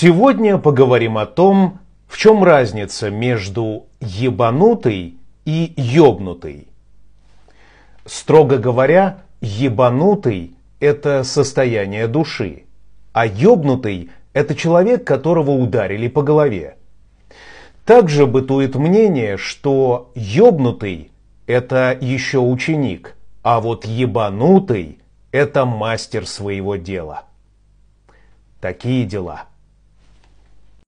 Сегодня поговорим о том, в чем разница между ебанутый и ёбнутый. Строго говоря, ебанутый – это состояние души, а ёбнутый – это человек, которого ударили по голове. Также бытует мнение, что ёбнутый – это еще ученик, а вот ебанутый – это мастер своего дела. Такие дела.